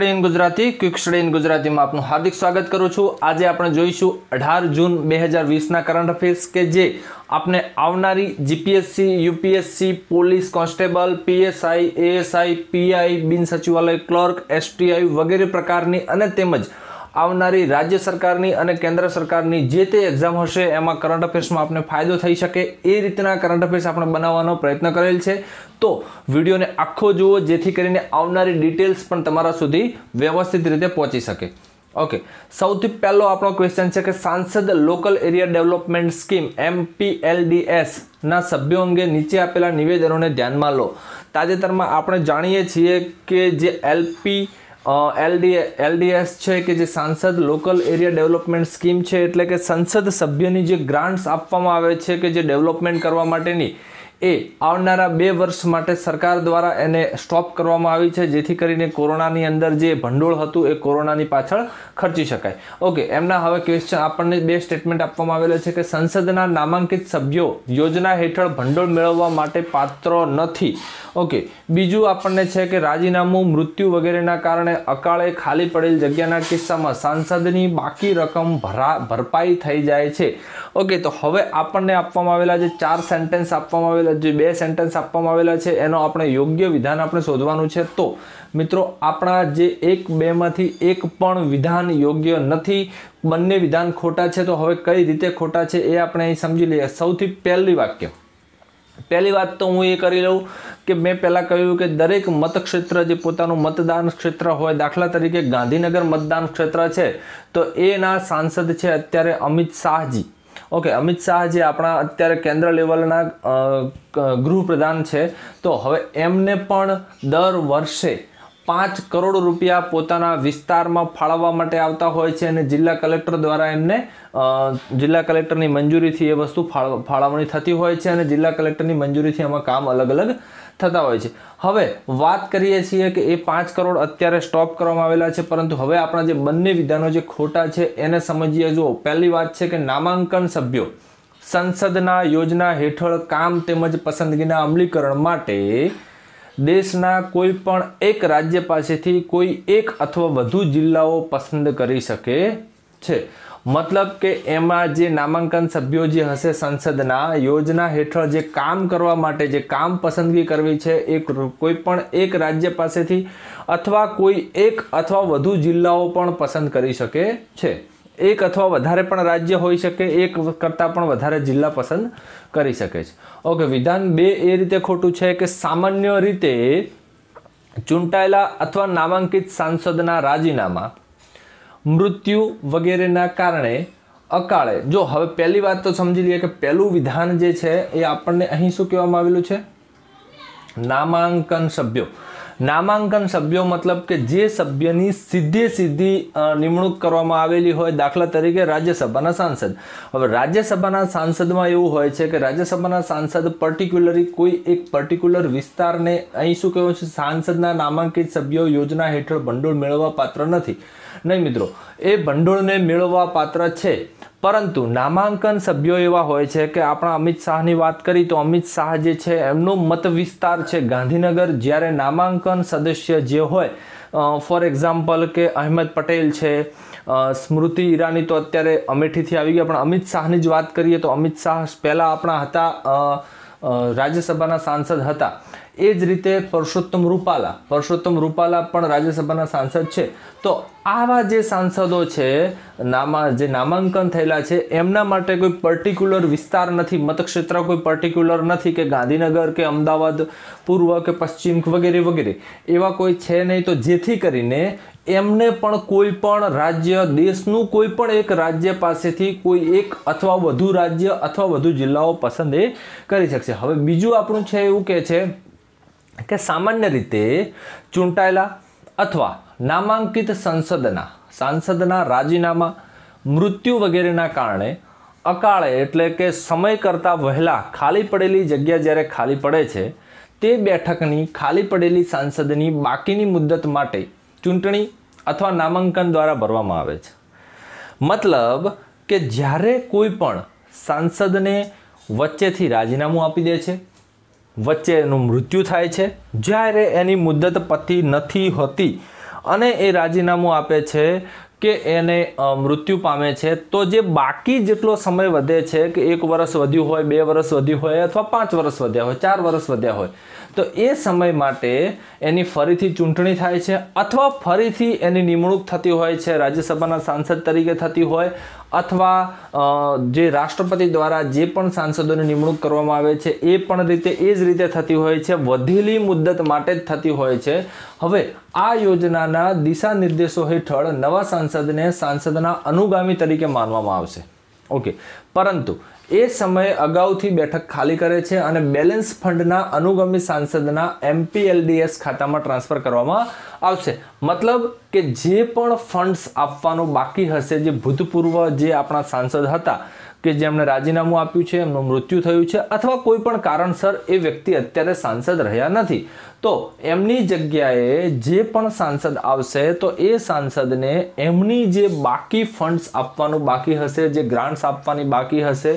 train Gujarati quick train ગુજરાતીમાં આપનું હાર્દિક સ્વાગત કરું છું આજે આપણે જોઈશું અઢાર જૂન બે હજાર વીસના કરંટ અફેર્સ કે જે આપને આવનારી GPSC UPSC police constable PSI ASI PI બિન સચિવાલય ક્લર્ક એસટીઆઈ વગેરે પ્રકારની અને તેમજ આવનારી રાજ્ય સરકારની અને કેન્દ્ર સરકારની જે તે એક્ઝામ હશે એમાં કરંટ અફેર્સમાં આપને ફાયદો થઈ શકે એ રીતના કરંટ અફેર્સ આપણે બનાવવાનો પ્રયત્ન કરેલ છે તો વિડીયોને આખો જુઓ જેથી કરીને આવનારી ડિટેલ્સ પણ તમારા સુધી વ્યવસ્થિત રીતે પહોંચી શકે ઓકે સૌથી પહેલો આપણો ક્વેશ્ચન છે કે સાંસદ local area development scheme MPLADS ના સભ્યો અંગે નીચે આપેલા નિવેદનોને ધ્યાનમાં લો તાજેતરમાં આપણે જાણીએ છીએ કે જે એલપી એલડી એલડીએસ છે કે જે સાંસદ લોકલ એરિયા ડેવલપમેન્ટ સ્કીમ છે એટલે કે સંસદ સભ્યની જે ગ્રાન્ટ્સ આપવામાં આવે છે કે જે ડેવલપમેન્ટ કરવા માટેની એ આવનારા બે વર્ષ માટે સરકાર દ્વારા એને સ્ટોપ કરવામાં આવી છે જેથી કરીને કોરોનાની અંદર જે ભંડોળ હતું એ કોરોનાની પાછળ ખર્ચી શકાય ઓકે એમના હવે ક્વેશ્ચન આપણને બે સ્ટેટમેન્ટ આપવામાં આવેલા છે કે સંસદના નામાંકિત સભ્યો યોજના હેઠળ ભંડોળ મેળવવા માટે પાત્ર નથી ઓકે બીજું આપણને છે કે રાજીનામું મૃત્યુ વગેરેના કારણે અકાળે ખાલી પડેલ જગ્યાના કિસ્સામાં સાંસદની બાકી રકમ ભરા ભરપાઈ થઈ જાય છે ઓકે તો હવે આપણને આપવામાં આવેલા જે ચાર સેન્ટેન્સ આપવામાં આવેલા આપેલા જે બે સેન્ટેન્સ આપવામાં આવેલા છે એનો આપણે યોગ્ય વિધાન આપણે શોધવાનું છે તો મિત્રો આપણા જે એક બેમાંથી એક પણ વિધાન યોગ્ય નથી બંને વિધાન ખોટા છે તો હવે કઈ રીતે ખોટા છે એ આપણે અહીં સમજી લઈએ સૌથી પહેલી વાક્ય પહેલી વાત તો હું એ કરી લઉં કે મેં પહેલાં કહ્યું કે દરેક મતક્ષેત્ર જે પોતાનું મતદાન ક્ષેત્ર હોય દાખલા તરીકે ગાંધીનગર મતદાન ક્ષેત્ર છે તો એના સાંસદ છે અત્યારે અમિત શાહજી ઓકે અમિત શાહ જે આપણા અત્યારે કેન્દ્ર લેવલના ગૃહપ્રધાન છે તો હવે એમને પણ દર વર્ષે પાંચ કરોડ રૂપિયા પોતાના વિસ્તારમાં ફાળવવા માટે આવતા હોય છે અને જિલ્લા કલેક્ટર દ્વારા એમને જિલ્લા કલેક્ટરની મંજૂરીથી એ વસ્તુ ફાળવણી થતી હોય છે અને જિલ્લા કલેક્ટરની મંજૂરીથી એમાં કામ અલગ અલગ થતા હોય છે હવે વાત કરીએ છીએ કે એ પાંચ કરોડ અત્યારે સ્ટોપ કરવામાં આવેલા છે પરંતુ હવે આપણા જે બંને વિધાનો જે ખોટા છે એને સમજીએ જુઓ પહેલી વાત છે કે નામાંકન સભ્યો સંસદના યોજના હેઠળ કામ તેમજ પસંદગીના અમલીકરણ માટે દેશના કોઈ પણ એક રાજ્ય પાસેથી કોઈ એક અથવા વધુ જિલ્લાઓ પસંદ કરી શકે છે મતલબ કે એમાં જે નામાંકન સભ્યો જે હશે સંસદના યોજના હેઠળ જે કામ કરવા માટે જે કામ પસંદગી કરવી છે એ કોઈ પણ એક રાજ્ય પાસેથી અથવા કોઈ એક અથવા વધુ જિલ્લાઓ પણ પસંદ કરી શકે છે એક અથવા વધારે પણ રાજ્ય હોઈ શકે એક કરતાં પણ વધારે જિલ્લા પસંદ કરી શકે છે ઓકે વિધાન બે એ રીતે ખોટું છે કે સામાન્ય રીતે ચૂંટાયેલા અથવા નામાંકિત સાંસદના રાજીનામા મૃત્યુ વગેરેના કારણે અકાળે જો હવે પહેલી વાત તો સમજી લઈએ કે પહેલું વિધાન જે છે એ આપણને અહીં શું કહેવામાં આવેલું છે નામાંકન સભ્યો નામાંકન સભ્યો મતલબ કે જે સભ્યની સીધે સીધી નિમણૂક કરવામાં આવેલી હોય દાખલા તરીકે રાજ્યસભાના સાંસદ હવે રાજ્યસભાના સાંસદમાં એવું હોય છે કે રાજ્યસભાના સાંસદ પર્ટિક્યુલરી કોઈ એક પર્ટિક્યુલર વિસ્તારને અહીં શું કહેવું છે સાંસદના નામાંકિત સભ્યો યોજના હેઠળ ભંડોળ મેળવવા પાત્ર નથી નહીં મિત્રો એ ભંડોળને મેળવવા પાત્ર છે પરંતુ નામાંકન સભ્યો એવા હોય છે કે આપણા અમિત શાહની વાત કરી તો અમિત શાહ જે છે એમનો મત વિસ્તાર છે ગાંધીનગર જ્યારે નામાંકન સદસ્ય જે હોય ફોર એક્ઝામ્પલ કે અહેમદ પટેલ છે સ્મૃતિ ઈરાની તો અત્યારે અમેઠીથી આવી ગયા પણ અમિત શાહની જ વાત કરીએ તો અમિત શાહ પહેલાં આપણા હતા રાજ્યસભાના સાંસદ હતા એ જ રીતે પરસોત્તમ રૂપાલા પરસોત્તમ રૂપાલા પણ રાજ્યસભાના સાંસદ છે તો આવા જે સાંસદો છે નામાં જે નામાંકન થયેલા છે એમના માટે કોઈ પર્ટિક્યુલર વિસ્તાર નથી મતક્ષેત્ર કોઈ પર્ટિક્યુલર નથી કે ગાંધીનગર કે અમદાવાદ પૂર્વ કે પશ્ચિમ વગેરે વગેરે એવા કોઈ છે નહીં તો જેથી કરીને એમને પણ કોઈ પણ રાજ્ય દેશનું કોઈ પણ એક રાજ્ય પાસેથી કોઈ એક અથવા વધુ રાજ્ય અથવા વધુ જિલ્લાઓ પસંદ એ કરી શકશે હવે બીજું આપણું છે એવું કે છે કે સામાન્ય રીતે ચૂંટાયેલા અથવા નામાંકિત સંસદના સાંસદના રાજીનામા મૃત્યુ વગેરેના કારણે અકાળે એટલે કે સમય કરતાં વહેલાં ખાલી પડેલી જગ્યા જ્યારે ખાલી પડે છે તે બેઠકની ખાલી પડેલી સાંસદની બાકીની મુદ્દત માટે ચૂંટણી અથવા નામાંકન દ્વારા ભરવામાં આવે છે મતલબ કે જ્યારે કોઈ પણ સાંસદને વચ્ચેથી રાજીનામું આપી દે છે વચ્ચેનું મૃત્યુ થાય છે જ્યારે એની મુદ્દત પતિ નથી હોતી અને એ રાજીનામું આપે છે કે એને મૃત્યુ પામે છે તો જે બાકી જેટલો સમય વધે છે કે એક વર્ષ વધ્યું હોય બે વર્ષ વધ્યું હોય અથવા પાંચ વર્ષ વધ્યા હોય ચાર વર્ષ વધ્યા હોય તો એ સમય માટે એની ફરીથી ચૂંટણી થાય છે અથવા ફરીથી એની નિમણૂક થતી હોય છે રાજ્યસભાના સાંસદ તરીકે થતી હોય અથવા જે રાષ્ટ્રપતિ દ્વારા જે પણ સાંસદોની નિમણૂક કરવામાં આવે છે એ પણ રીતે એ જ રીતે થતી હોય છે વધેલી મુદ્દત માટે જ થતી હોય છે હવે આ યોજનાના દિશા નિર્દેશો હેઠળ નવા સાંસદને સાંસદના અનુગામી તરીકે માનવામાં આવશે ઓકે પરંતુ એ સમયે અગાઉથી બેઠક ખાલી કરે છે અને બેલેન્સ ફંડના અનુગમી સાંસદના એમપીએલડીએસ ખાતામાં ટ્રાન્સફર કરવામાં આવશે મતલબ કે જે પણ ફંડ્સ આપવાનું બાકી હશે જે ભૂતપૂર્વ જે આપણા સાંસદ હતા કે જેમણે રાજીનામું આપ્યું છે એમનું મૃત્યુ થયું છે અથવા કોઈ પણ કારણસર એ વ્યક્તિ અત્યારે સાંસદ રહ્યા નથી તો એમની જગ્યાએ જે પણ સાંસદ આવશે તો એ સાંસદને એમની જે બાકી ફંડ્સ આપવાનું બાકી હશે જે ગ્રાન્ટ્સ આપવાની બાકી હશે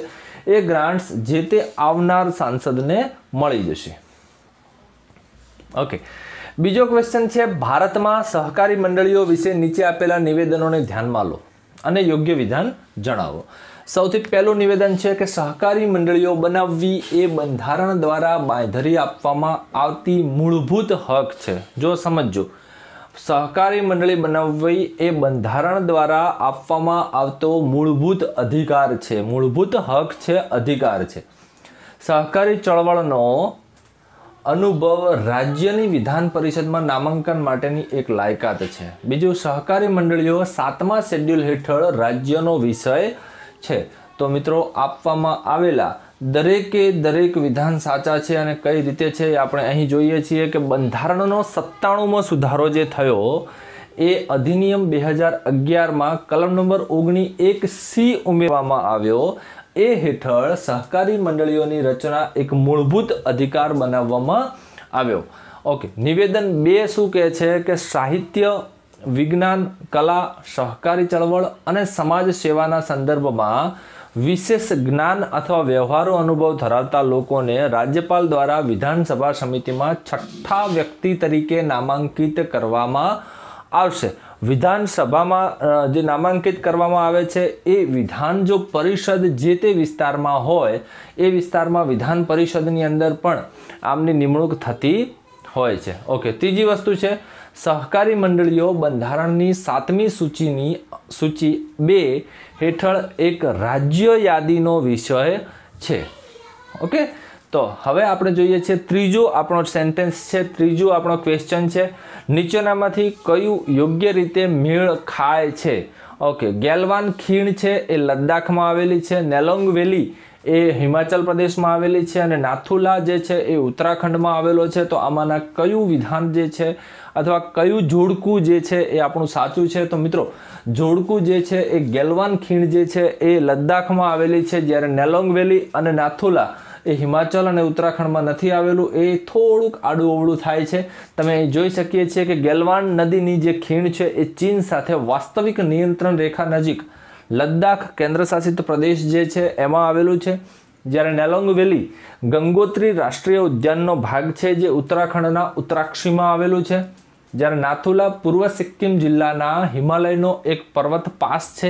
એ ગ્રાન્ટ્સ જે તે આવનાર સાંસદને મળી જશે ઓકે બીજો ક્વેશ્ચન છે ભારતમાં સહકારી મંડળીઓ વિશે નીચે આપેલા નિવેદનોને ધ્યાનમાં લો અને યોગ્ય વિધાન જણાવો સૌથી પહેલું નિવેદન છે કે સહકારી મંડળીઓ બનાવવી એ બંધારણ દ્વારા બાંધરી આપવામાં આવતી મૂળભૂત હક છે જો સમજો સહકારી મંડળી બનાવવી એ બંધારણ દ્વારા આપવામાં આવતો મૂળભૂત અધિકાર છે મૂળભૂત હક છે અધિકાર છે સહકારી ચળવળનો અનુભવ રાજ્યની વિધાન પરિષદમાં નામાંકન માટેની એક લાયકાત છે બીજું સહકારી મંડળીઓ સાતમા શેડ્યુલ હેઠળ રાજ્યનો વિષય છે તો મિત્રો આપવામાં આવેલા દરેકે દરેક વિધાન સાચા છે અને કઈ રીતે છે આપણે અહીં જોઈએ છીએ કે બંધારણનો સત્તાણુંમાં સુધારો જે થયો એ અધિનિયમ બે હજાર અગિયારમાં કલમ નંબર ઓગણી એક સી ઉમેરવામાં આવ્યો એ હેઠળ સહકારી મંડળીઓની રચના એક મૂળભૂત અધિકાર બનાવવામાં આવ્યો ઓકે નિવેદન બે શું કહે છે કે સાહિત્ય વિજ્ઞાન કલા સહકારી ચળવળ અને સમાજ સેવાના સંદર્ભમાં વિશેષ જ્ઞાન અથવા વ્યવહારો અનુભવ ધરાવતા લોકોને રાજ્યપાલ દ્વારા વિધાનસભા સમિતિમાં છઠ્ઠા વ્યક્તિ તરીકે નામાંકિત કરવામાં આવશે વિધાનસભામાં જે નામાંકિત કરવામાં આવે છે એ વિધાન જો પરિષદ જે તે વિસ્તારમાં હોય એ વિસ્તારમાં વિધાન પરિષદની અંદર પણ આમની નિમણૂક થતી હોય છે ઓકે ત્રીજી વસ્તુ છે સહકારી મંડળીઓ બંધારણની સાતમી સૂચિની સૂચિ બે હેઠળ એક રાજ્ય યાદીનો વિષય છે ઓકે તો હવે આપણે જોઈએ છે ત્રીજો આપણો સેન્ટેન્સ છે ત્રીજો આપણો ક્વેશ્ચન છે નીચેનામાંથી કયું યોગ્ય રીતે મેળ ખાય છે ઓકે ગેલવાન ખીણ છે એ લદ્દાખમાં આવેલી છે નેલોંગ વેલી એ હિમાચલ પ્રદેશમાં આવેલી છે અને નાથુલા જે છે એ ઉત્તરાખંડમાં આવેલો છે તો આમાંના કયું વિધાન જે છે અથવા કયું જોડકું જે છે એ આપણું સાચું છે તો મિત્રો જોડકું જે છે એ ગેલવાન ખીણ જે છે એ લદ્દાખમાં આવેલી છે જ્યારે નેલોંગ વેલી અને નાથુલા એ હિમાચલ અને ઉત્તરાખંડમાં નથી આવેલું એ થોડુંક આડું અવળું થાય છે તમે જોઈ શકીએ છીએ કે ગેલવાન નદીની જે ખીણ છે એ ચીન સાથે વાસ્તવિક નિયંત્રણ રેખા નજીક લદ્દાખ કેન્દ્રશાસિત પ્રદેશ જે છે એમાં આવેલું છે જ્યારે નેલોંગ વેલી ગંગોત્રી રાષ્ટ્રીય ઉદ્યાનનો ભાગ છે જે ઉત્તરાખંડના ઉત્તરાક્ષીમાં આવેલું છે જ્યારે નાથુલા પૂર્વ સિક્કિમ જિલ્લાના હિમાલયનો એક પર્વત પાસ છે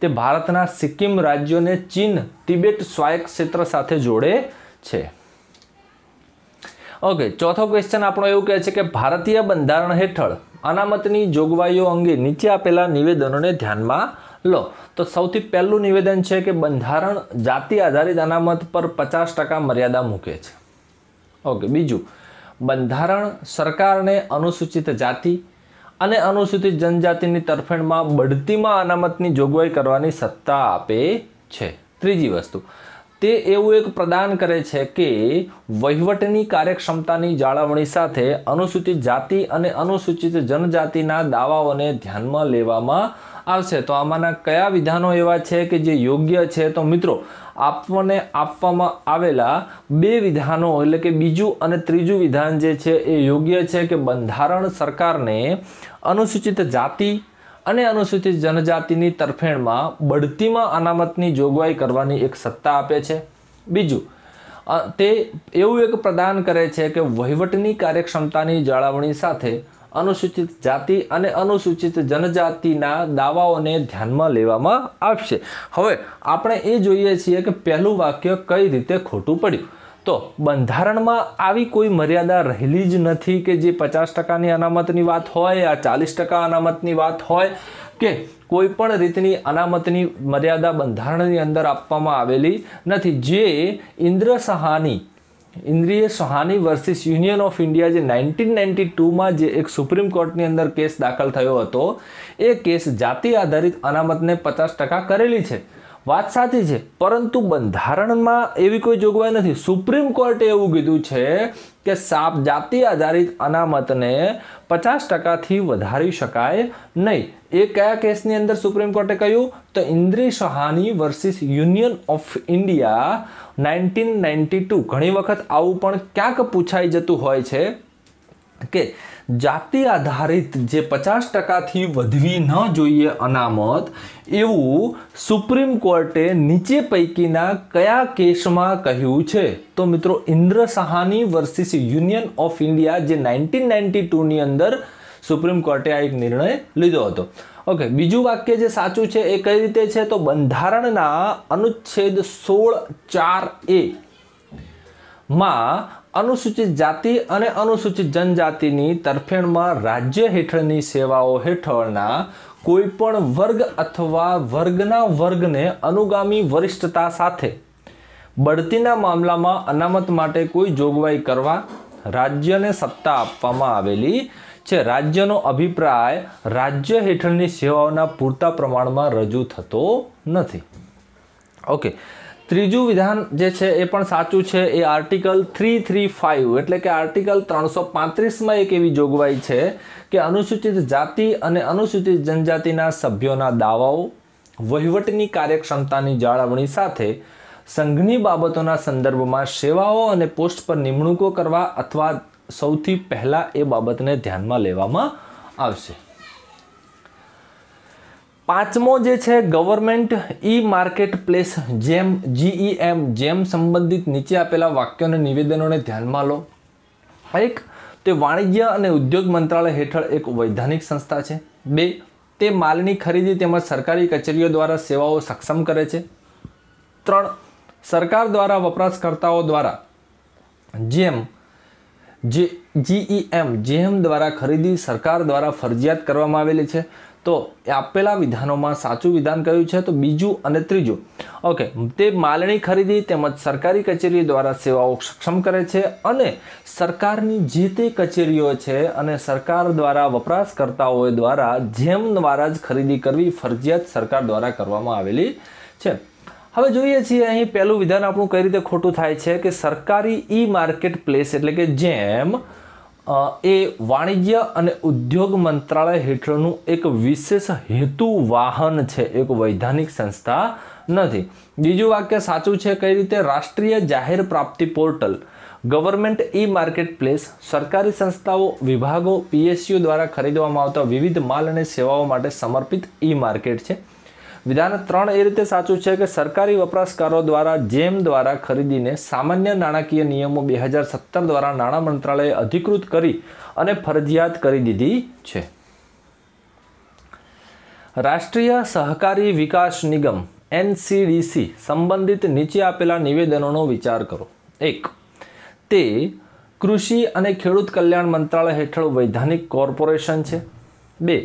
તે ભારતના સિક્કિમ રાજ્યોને ચીન તિબેટ સ્વાયક ક્ષેત્ર સાથે જોડે છે ઓકે ચોથો ક્વેશ્ચન આપણો એવું કહે છે કે ભારતીય બંધારણ હેઠળ અનામતની જોગવાઈઓ અંગે નીચે આપેલા નિવેદનોને ધ્યાનમાં લો તો સૌથી પહેલું નિવેદન છે કે બંધારણ જાતિ આધારિત અનામત પર પચાસ ટકા મર્યાદા મૂકે છે ઓકે બીજું બંધારણ સરકારને અનુસૂચિત જાતિ અને અનુસૂચિત જનજાતિની તરફેણમાં બઢતીમાં અનામતની જોગવાઈ કરવાની સત્તા આપે છે ત્રીજી વસ્તુ તે એવું એક પ્રદાન કરે છે કે વહીવટની કાર્યક્ષમતાની જાળવણી સાથે અનુસૂચિત જાતિ અને અનુસૂચિત જનજાતિના દાવાઓને ધ્યાનમાં લેવામાં આવશે તો આમાંના કયા વિધાનો એવા છે કે જે યોગ્ય છે તો મિત્રો આપણને આપવામાં આવેલા બે વિધાનો એટલે કે બીજું અને ત્રીજું વિધાન જે છે એ યોગ્ય છે કે બંધારણ સરકારને અનુસૂચિત જાતિ અને અનુસૂચિત જનજાતિની તરફેણમાં બઢતીમાં અનામતની જોગવાઈ કરવાની એક સત્તા આપે છે બીજું તે એવું એક પ્રદાન કરે છે કે વહીવટની કાર્યક્ષમતાની જાળવણી સાથે અનુસૂચિત જાતિ અને અનુસૂચિત જનજાતિના દાવાઓને ધ્યાનમાં લેવામાં આવશે હવે આપણે એ જોઈએ છીએ કે પહેલું વાક્ય કઈ રીતે ખોટું પડ્યું તો બંધારણમાં આવી કોઈ મર્યાદા રહેલી જ નથી કે જે પચાસ ટકાની અનામતની વાત હોય આ ચાલીસ ટકા અનામતની વાત હોય કે કોઈપણ રીતની અનામતની મર્યાદા બંધારણની અંદર આપવામાં આવેલી નથી જે Indra Sawhney Indra Sawhney versus union of India જે નાઇન્ટીન નાઇન્ટી ટુમાં જે એક સુપ્રીમ કોર્ટની અંદર કેસ દાખલ થયો હતો એ કેસ જાતિ આધારિત અનામતને પચાસ ટકા કરેલી છે વાત સાચી છે પરંતુ બંધારણમાં એવી કોઈ જોગવાઈ નથી સુપ્રીમ કોર્ટે એવું કીધું છે કે સાપ જાતિ આધારિત અનામતને પચાસ ટકાથી વધારી શકાય નહીં એ કયા કેસની અંદર સુપ્રીમ કોર્ટે કહ્યું તો Indra Sawhney versus union of India nineteen ninety two ઘણી વખત આવું પણ ક્યાંક પૂછાઈ જતું હોય છે કે જાતિ આધારિત જે પચાસ ટકાથી વધવી ન જોઈએ અનામત એવું સુપ્રીમ કોર્ટે નીચે પૈકીના કયા કેસમાં કહ્યું છે તો મિત્રો Indra Sawhney versus union of India જે નાઇન્ટીન નાઇન્ટી ટુની અંદર સુપ્રીમ કોર્ટે આ એક નિર્ણય લીધો હતો ઓકે બીજું વાક્ય જે સાચું છે એ કઈ રીતે છે તો બંધારણના અનુચ્છેદ સોળ ચાર એ માં અનુસૂચિત જાતિ અને અનુસૂચિત જનજાતિની તરફેણમાં રાજ્ય હેઠળની સેવાઓ હેઠળના કોઈપણ વર્ગ અથવા વર્ગના વર્ગને અનુગામી વરિષ્ઠતા સાથે બઢતીના મામલામાં અનામત માટે કોઈ જોગવાઈ કરવા રાજ્યને સત્તા આપવામાં આવેલી છે રાજ્યનો અભિપ્રાય રાજ્ય હેઠળની સેવાઓના પૂરતા પ્રમાણમાં રજૂ થતો નથી ઓકે ત્રીજું વિધાન જે છે એ પણ સાચું છે એ આર્ટિકલ થ્રી થ્રી ફાઇવ એટલે કે આર્ટિકલ ત્રણસો પાંત્રીસમાં એક એવી જોગવાઈ છે કે અનુસૂચિત જાતિ અને અનુસૂચિત જનજાતિના સભ્યોના દાવાઓ વહીવટની કાર્યક્ષમતાની જાળવણી સાથે સંઘની બાબતોના સંદર્ભમાં સેવાઓ અને પોસ્ટ પર નિમણૂકો કરવા અથવા સૌથી પહેલાં એ બાબતને ધ્યાનમાં લેવામાં આવશે પાંચમો જે છે government e market place GeM GEM e GeM સંબંધિત નીચે આપેલા વાક્યો અને નિવેદનોને ધ્યાનમાં લો એક તે વાણિજ્ય અને ઉદ્યોગ મંત્રાલય હેઠળ એક વૈધાનિક સંસ્થા છે બે તે માલની ખરીદી તેમજ સરકારી કચેરીઓ દ્વારા સેવાઓ સક્ષમ કરે છે ત્રણ સરકાર દ્વારા વપરાશકર્તાઓ દ્વારા જેમ જે જીઈએમ e જેમ દ્વારા ખરીદી સરકાર દ્વારા ફરજિયાત કરવામાં આવેલી છે તો આપેલા વિધાનોમાં સાચું વિધાન કયું છે તો બીજું અને ત્રીજું ઓકે તે માલણી ખરીદી તેમજ સરકારી કચેરી દ્વારા સેવાઓ સક્ષમ કરે છે અને સરકારની જે તે કચેરીઓ છે અને સરકાર દ્વારા વપરાશકર્તાઓ દ્વારા જેમ દ્વારા જ ખરીદી કરવી ફરજિયાત સરકાર દ્વારા કરવામાં આવેલી છે હવે જોઈએ છીએ અહીં પહેલું વિધાન આપણું કઈ રીતે ખોટું થાય છે કે સરકારી ઈ માર્કેટ પ્લેસ એટલે કે જેમ એ વાણિજ્ય અને ઉદ્યોગ મંત્રાલય હેઠળનું એક વિશેષ હેતુ વાહન છે એક વૈધાનિક સંસ્થા નથી બીજું વાક્ય સાચું છે કઈ રીતે રાષ્ટ્રીય જાહેર પ્રાપ્તિ portal government e market place સરકારી સંસ્થાઓ વિભાગો પીએસયુ દ્વારા ખરીદવામાં આવતા વિવિધ માલ અને સેવાઓ માટે સમર્પિત ઈ માર્કેટ છે વિધાન ત્રણ એ રીતે સાચું છે કે સરકારી વપરાશકારો દ્વારા જેમ દ્વારા ખરીદીને સામાન્ય નાણાકીય નિયમો બે હજાર સત્તર દ્વારા નાણાં મંત્રાલયે અધિકૃત કરી અને ફરજિયાત કરી દીધી છે રાષ્ટ્રીય સહકારી વિકાસ નિગમ એનસીડીસી સંબંધિત નીચે આપેલા નિવેદનોનો વિચાર કરો એક તે કૃષિ અને ખેડૂત કલ્યાણ મંત્રાલય હેઠળ વૈધાનિક કોર્પોરેશન છે બે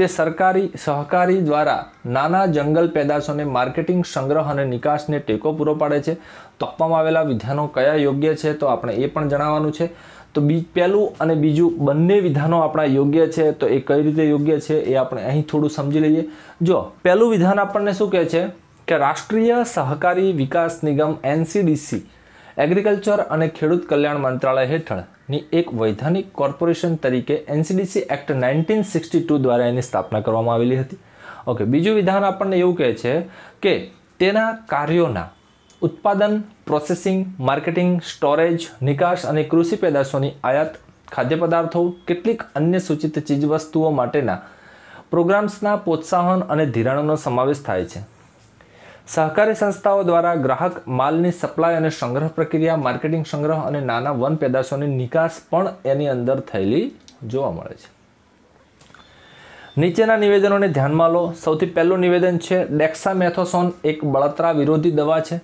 તે સરકારી સહકારી દ્વારા નાના જંગલ પેદાશોને માર્કેટિંગ સંગ્રહ અને નિકાસને ટેકો પૂરો પાડે છે તો આપવામાં આવેલા વિધાનો કયા યોગ્ય છે તો આપણે એ પણ જણાવવાનું છે તો બી પહેલું અને બીજું બંને વિધાનો આપણા યોગ્ય છે તો એ કઈ રીતે યોગ્ય છે એ આપણે અહીં થોડું સમજી લઈએ જો પહેલું વિધાન આપણને શું કહે છે કે રાષ્ટ્રીય સહકારી વિકાસ નિગમ એનસીડીસી એગ્રીકલ્ચર અને ખેડૂત કલ્યાણ મંત્રાલય હેઠળની એક વૈધાનિક કોર્પોરેશન તરીકે NCDC act nineteen sixty two દ્વારા એની સ્થાપના કરવામાં આવેલી હતી ઓકે બીજું વિધાન આપણને એવું કહે છે કે તેના કાર્યોના ઉત્પાદન પ્રોસેસિંગ માર્કેટિંગ સ્ટોરેજ નિકાસ અને કૃષિ પેદાશોની આયાત ખાદ્ય પદાર્થો કેટલીક અન્ય સૂચિત ચીજવસ્તુઓ માટેના પ્રોગ્રામ્સના પ્રોત્સાહન અને ધિરાણોનો સમાવેશ થાય છે સહકારી સંસ્થાઓ દ્વારા ગ્રાહક માલની સપ્લાય અને સંગ્રહ પ્રક્રિયા માર્કેટિંગ સંગ્રહ અને નાના વન પેદાશોની નિકાસ પણ એની અંદર થયેલી જોવા મળે છે નીચેના નિવેદનોને ધ્યાનમાં લો સૌથી પહેલું નિવેદન છે ડેક્સામેથોસોન એક બળતરા વિરોધી દવા છે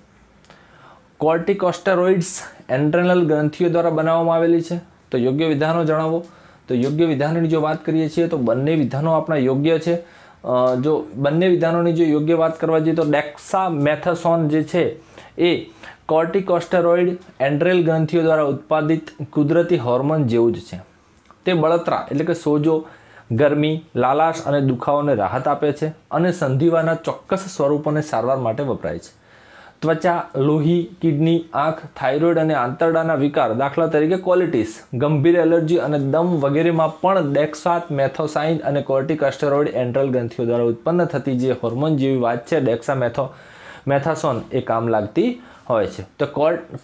કોર્ટિકોસ્ટેરોઇડ્સ એન્ડ્રેનલ ગ્રંથિઓ દ્વારા બનાવવામાં આવેલી છે તો યોગ્ય વિધાનો જણાવો તો યોગ્ય વિધાનની જો વાત કરીએ છીએ તો બંને વિધાનો આપણા યોગ્ય છે જો બંને વિધાનોની જો યોગ્ય વાત કરવા જઈએ તો ડેક્સા મેથસોન જે છે એ કોર્ટિકોસ્ટેરોઇડ એન્ડ્રેલ ગ્રંથિઓ દ્વારા ઉત્પાદિત કુદરતી હોર્મોન જેવું જ છે તે બળતરા એટલે કે સોજો ગરમી લાલાશ અને દુખાવોને રાહત આપે છે અને સંધિવાના ચોક્કસ સ્વરૂપોને સારવાર માટે વપરાય છે ત્વચા લોહી કિડની આંખ થાઇરોઇડ અને આંતરડાના વિકાર દાખલા તરીકે કોલિટીસ ગંભીર એલર્જી અને દમ વગેરેમાં પણ ડેક્સાત મેથોસાઇન અને કોર્ટિકસ્ટેરોઇડ એન્ટ્રલ ગ્રંથિઓ દ્વારા ઉત્પન્ન થતી જે હોર્મોન જેવી વાત છે ડેક્સા મેથો મેથાસોન એ કામ લાગતી હોય છે તો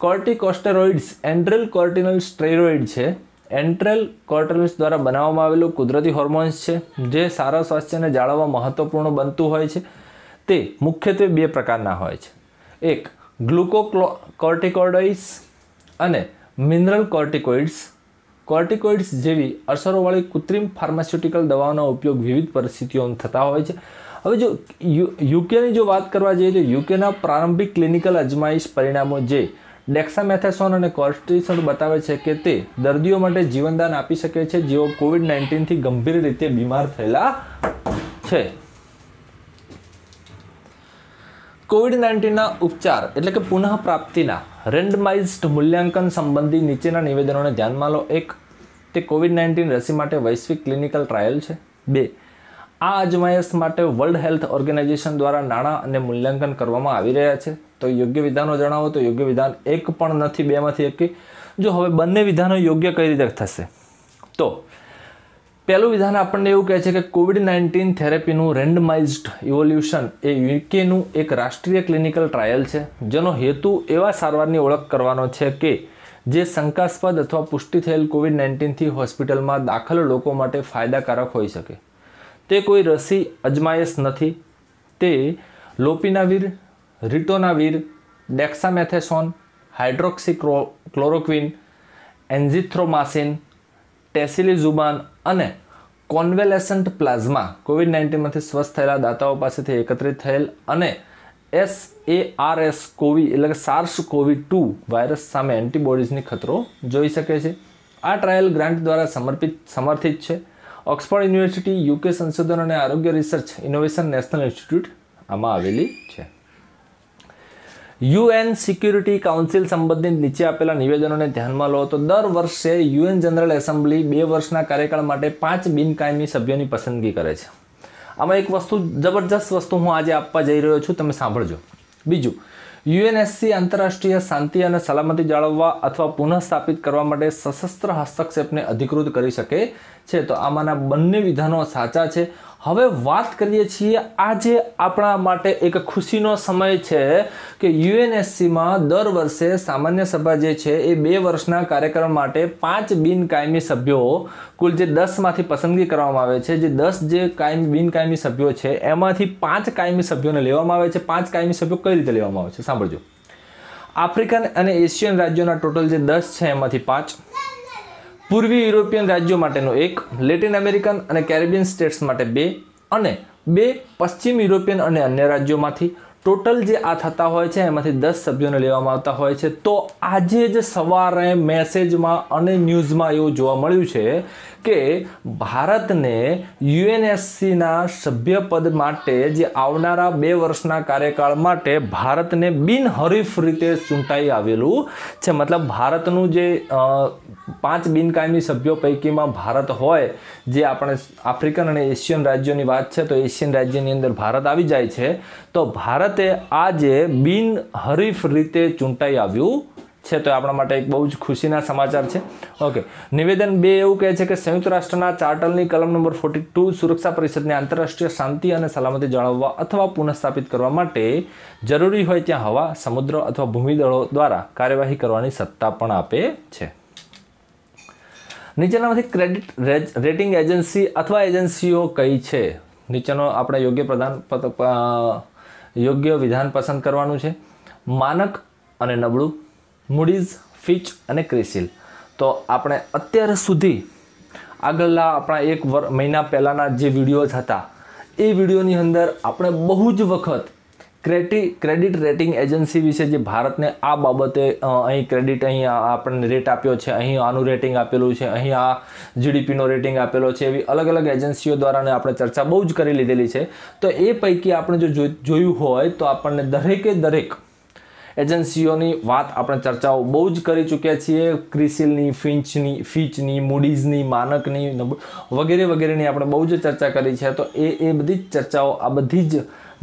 કોર્ટિકોસ્ટેરોઇડ્સ એન્ટ્રલ કોર્ટિનલ સ્ટેરોઇડ છે એન્ટ્રલ કોર્ટિનલ્સ દ્વારા બનાવવામાં આવેલું કુદરતી હોર્મોન્સ છે જે સારા સ્વાસ્થ્યને જાળવવા મહત્વપૂર્ણ બનતું હોય છે તે મુખ્યત્વે બે પ્રકારના હોય છે એક ગ્લુકોક્લો કોર્ટિકોઇડ્સ અને મિનરલ કોર્ટિકોઇડ્સ કોર્ટિકોઇડ્સ જેવી અસરોવાળી કૃત્રિમ ફાર્માસ્યુટિકલ દવાઓનો ઉપયોગ વિવિધ પરિસ્થિતિઓમાં થતા હોય છે હવે જો યુકેની જો વાત કરવા જઈએ તો યુકેના પ્રારંભિક ક્લિનિકલ અજમાઈશ પરિણામો જે ડેક્સામેથેસોન અને કોર્ટિસોન બતાવે છે કે તે દર્દીઓ માટે જીવનદાન આપી શકે છે જેઓ કોવિડ નાઇન્ટીનથી ગંભીર રીતે બીમાર થયેલા છે કોવિડ નાઇન્ટીનના ઉપચાર એટલે કે પુનઃપ્રાપ્તિના રેન્ડમાઇઝ્ડ મૂલ્યાંકન સંબંધી નીચેના નિવેદનોને ધ્યાનમાં લો એક તે કોવિડ નાઇન્ટીન રસી માટે વૈશ્વિક ક્લિનિકલ ટ્રાયલ છે બે આ અજમાયશ માટે વર્લ્ડ હેલ્થ ઓર્ગેનાઇઝેશન દ્વારા નાણાં અને મૂલ્યાંકન કરવામાં આવી રહ્યા છે તો યોગ્ય વિધાનો જણાવો તો યોગ્ય વિધાન એક પણ નથી બેમાંથી એકી જો હવે બંને વિધાનો યોગ્ય કઈ રીતે થશે તો પહેલું વિધાન આપણને એવું કહે છે કે કોવિડ નાઇન્ટીન થેરેપીનું રેન્ડમાઇઝ્ડ ઇવોલ્યુશન એ યુકેનું એક રાષ્ટ્રીય ક્લિનિકલ ટ્રાયલ છે જેનો હેતુ એવા સારવારની ઓળખ કરવાનો છે કે જે શંકાસ્પદ અથવા પુષ્ટિ થયેલ કોવિડ નાઇન્ટીનથી હોસ્પિટલમાં દાખલ લોકો માટે ફાયદાકારક હોઈ શકે તે કોઈ રસી અજમાયશ નથી તે લોપિનાવીર રિટોનાવીર ડેક્સામેથેસોન હાઇડ્રોક્સી ક્લોરોક્વિન એન્ઝિથ્રોમાસિન ટેસિલીઝુબાન અને કોન્વેલેસન્ટ પ્લાઝમા કોવિડ નાઇન્ટીનમાંથી સ્વસ્થ થયેલા દાતાઓ પાસેથી એકત્રિત થયેલ અને S A R S CoV એટલે કે સાર્સ કોવિડ ટુ વાયરસ સામે એન્ટીબોડીઝની ખતરો જોઈ શકે છે આ ટ્રાયલ ગ્રાન્ટ દ્વારા સમર્પિત સમર્થિત છે ઓક્સફર્ડ યુનિવર્સિટી યુકે સંશોધન અને આરોગ્ય રિસર્ચ ઇનોવેશન નેશનલ ઇન્સ્ટિટ્યૂટ આમાં આવેલી છે યુએન સિક્યુરિટી કાઉન્સિલ સંબંધિત નીચે આપેલા નિવેદનોને ધ્યાનમાં લો તો દર વર્ષે યુએન જનરલ એસેમ્બલી બે વર્ષના કાર્યકાળ માટે પાંચ બિનકાયમી સભ્યોની પસંદગી કરે છે આમાં એક વસ્તુ જબરજસ્ત વસ્તુ હું આજે આપવા જઈ રહ્યો છું તમે સાંભળજો બીજું યુએનએસસી આંતરરાષ્ટ્રીય શાંતિ અને સલામતી જાળવવા અથવા પુનઃસ્થાપિત કરવા માટે સશસ્ત્ર હસ્તક્ષેપને અધિકૃત કરી શકે છે તો આમાંના બંને વિધાનો સાચા છે હવે વાત કરીએ છીએ આજે આપણા માટે એક ખુશીનો સમય છે કે યુએનએસસીમાં દર વર્ષે સામાન્ય સભા જે છે એ બે વર્ષના કાર્યક્રમ માટે પાંચ બિનકાયમી સભ્યો કુલ જે દસમાંથી પસંદગી કરવામાં આવે છે જે દસ જે કાયમી બિનકાયમી સભ્યો છે એમાંથી પાંચ કાયમી સભ્યોને લેવામાં આવે છે પાંચ કાયમી સભ્યો કઈ રીતે લેવામાં આવે છે સાંભળજો આફ્રિકન અને એશિયન રાજ્યોના ટોટલ જે દસ છે એમાંથી પાંચ પૂર્વી યુરોપિયન રાજ્યો માટેનો એક લેટિન અમેરિકન અને કેરેબિયન સ્ટેટ્સ માટે બે અને બે પશ્ચિમ યુરોપિયન અને અન્ય રાજ્યોમાંથી ટોટલ જે આ થતા હોય છે એમાંથી દસ સભ્યોને લેવામાં આવતા હોય છે તો આજે જ સવારે મેસેજમાં અને ન્યૂઝમાં એવું જોવા મળ્યું છે કે ભારતને યુએનએસસીના સભ્યપદ માટે જે આવનારા બે વર્ષના કાર્યકાળ માટે ભારતને બિનહરીફ રીતે ચૂંટાઈ આવેલું છે મતલબ ભારતનું જે પાંચ બિનકાયમી સભ્યો પૈકીમાં ભારત હોય જે આપણે આફ્રિકન અને એશિયન રાજ્યોની વાત છે તો એશિયન રાજ્યની અંદર ભારત આવી જાય છે તો ભારતે આજે બિનહરીફ રીતે ચૂંટાઈ આવ્યું છે તો આપણા માટે એક બહુ જ ખુશીના સમાચાર છે ઓકે નિવેદન બે એવું કહે છે કે સંયુક્ત રાષ્ટ્રના ચાર્ટરની કલમ નંબર ફોર્ટી ટુ સુરક્ષા પરિષદને આંતરરાષ્ટ્રીય શાંતિ અને સલામતી જાળવવા અથવા પુનઃસ્થાપિત કરવા માટે જરૂરી હોય ત્યાં હવા સમુદ્ર અથવા ભૂમિદળો દ્વારા કાર્યવાહી કરવાની સત્તા પણ આપે છે નીચેનામાંથી ક્રેડિટ રેટિંગ એજન્સી અથવા એજન્સીઓ કઈ છે નીચેનો આપણે યોગ્ય પ્રધાન યોગ્ય વિધાન પસંદ કરવાનું છે માનક અને નબળું મૂડીઝ ફિચ અને ક્રિસિલ તો આપણે અત્યાર સુધી આગળના આપણા એક વર મહિના પહેલાંના જે વિડીયોઝ હતા એ વિડીયોની અંદર આપણે બહુ જ વખત ક્રેટી ક્રેડિટ રેટિંગ એજન્સી વિશે જે ભારતને આ બાબતે અહીં ક્રેડિટ અહીં આપણને રેટ આપ્યો છે અહીં આનું રેટિંગ આપેલું છે અહીં આ જીડીપીનો રેટિંગ આપેલો છે એવી અલગ અલગ એજન્સીઓ દ્વારા આપણે ચર્ચા બહુ જ કરી લીધેલી છે તો એ પૈકી આપણે જો જોયું હોય તો આપણને દરેકે દરેક એજન્સીઓની વાત આપણે ચર્ચાઓ બહુ જ કરી ચૂક્યા છીએ ક્રિસિલની ફિંચની ફીચની મૂડીઝની માનકની વગેરે વગેરેની આપણે બહુ જ ચર્ચા કરી છે તો એ એ બધી જ ચર્ચાઓ આ બધી જ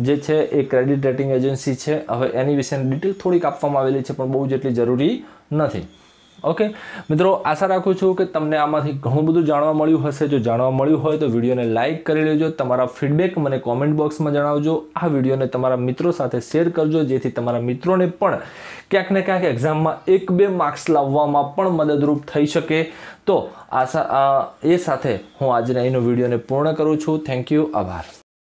જે છે એ ક્રેડિટ રેટિંગ એજન્સી છે હવે એની વિશેની ડિટેલ થોડીક આપવામાં આવેલી છે પણ બહુ જ એટલી જરૂરી નથી ઓકે મિત્રો આશા રાખું છું કે તમને આમાંથી ઘણું બધું જાણવા મળ્યું હશે જો જાણવા મળ્યું હોય તો વિડીયોને લાઇક કરી લેજો તમારા ફીડબેક મને કોમેન્ટ બોક્સમાં જણાવજો આ વિડીયોને તમારા મિત્રો સાથે શેર કરજો જેથી તમારા મિત્રોને પણ ક્યાંક ને ક્યાંક એક્ઝામમાં એક બે માર્ક્સ લાવવામાં પણ મદદરૂપ થઈ શકે તો આશા એ સાથે હું આજના એનો વિડીયોને પૂર્ણ કરું છું થેન્ક યુ આભાર